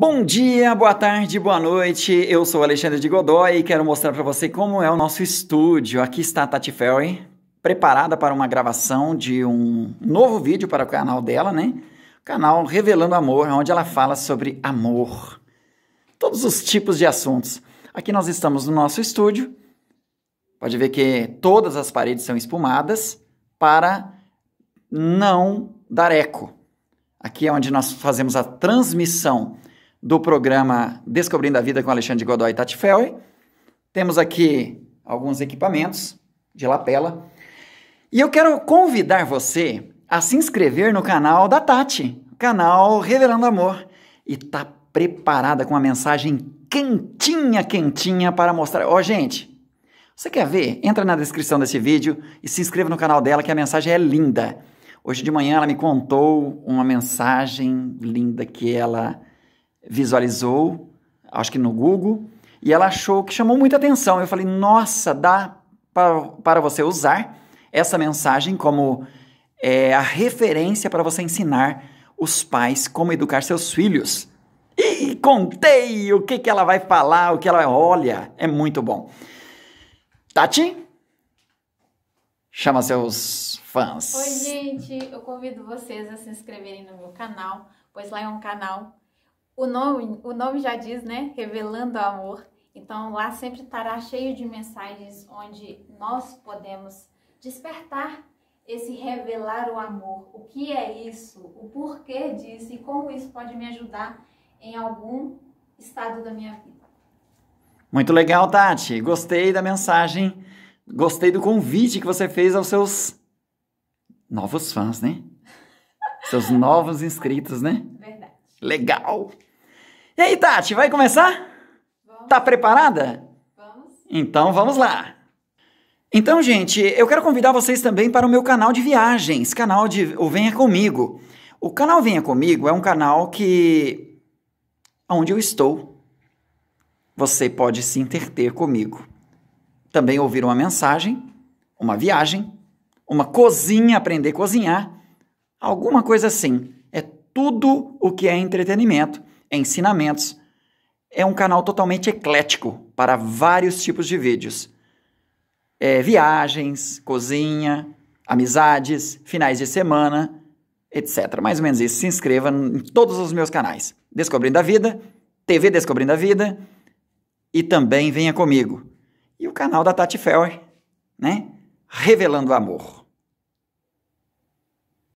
Bom dia, boa tarde, boa noite. Eu sou Alexandre de Godoy e quero mostrar para você como é o nosso estúdio. Aqui está a Tati Ferry, preparada para uma gravação de um novo vídeo para o canal dela, né? O canal Revelando Amor, onde ela fala sobre amor. Todos os tipos de assuntos. Aqui nós estamos no nosso estúdio. Pode ver que todas as paredes são espumadas para não dar eco. Aqui é onde nós fazemos a transmissão do programa Descobrindo a Vida com Alexandre Godoy e Tati Ferry. Temos aqui alguns equipamentos de lapela. E eu quero convidar você a se inscrever no canal da Tati, canal Revelando Amor. E tá preparada com uma mensagem quentinha, quentinha para mostrar. Ó, oh, gente, você quer ver? Entra na descrição desse vídeo e se inscreva no canal dela que a mensagem é linda. Hoje de manhã ela me contou uma mensagem linda que ela visualizou, acho que no Google, e ela achou que chamou muita atenção. Eu falei, nossa, dá para, para você usar essa mensagem como é, a referência para você ensinar os pais como educar seus filhos. E contei o que, que ela vai falar, o que ela olha. É muito bom. Tati? Chama seus fãs. Oi, gente. Eu convido vocês a se inscreverem no meu canal, pois lá é um canal o nome, o nome já diz, né? Revelando o amor. Então lá sempre estará cheio de mensagens onde nós podemos despertar esse revelar o amor. O que é isso? O porquê disso e como isso pode me ajudar em algum estado da minha vida. Muito legal, Tati. Gostei da mensagem. Gostei do convite que você fez aos seus novos fãs, né? seus novos inscritos, né? Verdade. Legal. E aí, Tati, vai começar? Vamos. Tá preparada? Vamos. Então vamos lá. Então, gente, eu quero convidar vocês também para o meu canal de viagens, canal de o Venha Comigo. O canal Venha Comigo é um canal que onde eu estou, você pode se interter comigo. Também ouvir uma mensagem, uma viagem, uma cozinha, aprender a cozinhar, alguma coisa assim. É tudo o que é entretenimento ensinamentos. É um canal totalmente eclético para vários tipos de vídeos. É, viagens, cozinha, amizades, finais de semana, etc. Mais ou menos isso. Se inscreva em todos os meus canais. Descobrindo a Vida, TV Descobrindo a Vida e também Venha Comigo. E o canal da Tati Feller, né? Revelando o Amor.